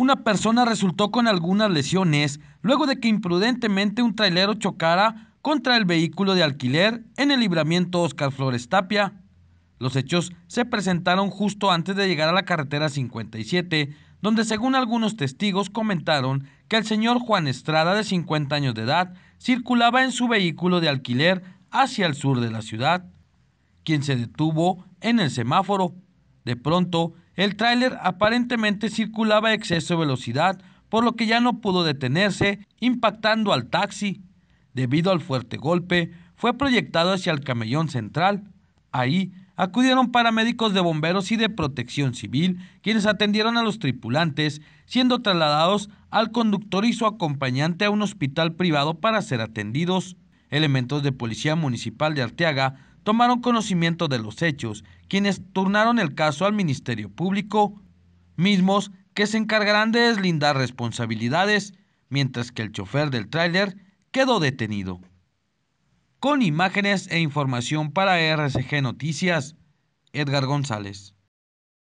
Una persona resultó con algunas lesiones luego de que imprudentemente un trailero chocara contra el vehículo de alquiler en el libramiento Oscar Flores Tapia. Los hechos se presentaron justo antes de llegar a la carretera 57, donde según algunos testigos comentaron que el señor Juan Estrada, de 50 años de edad, circulaba en su vehículo de alquiler hacia el sur de la ciudad, quien se detuvo en el semáforo. De pronto, el tráiler aparentemente circulaba a exceso de velocidad, por lo que ya no pudo detenerse, impactando al taxi. Debido al fuerte golpe, fue proyectado hacia el camellón central. Ahí acudieron paramédicos de bomberos y de protección civil, quienes atendieron a los tripulantes, siendo trasladados al conductor y su acompañante a un hospital privado para ser atendidos. Elementos de Policía Municipal de Arteaga tomaron conocimiento de los hechos, quienes turnaron el caso al Ministerio Público, mismos que se encargarán de deslindar responsabilidades, mientras que el chofer del tráiler quedó detenido. Con imágenes e información para RCG Noticias, Edgar González.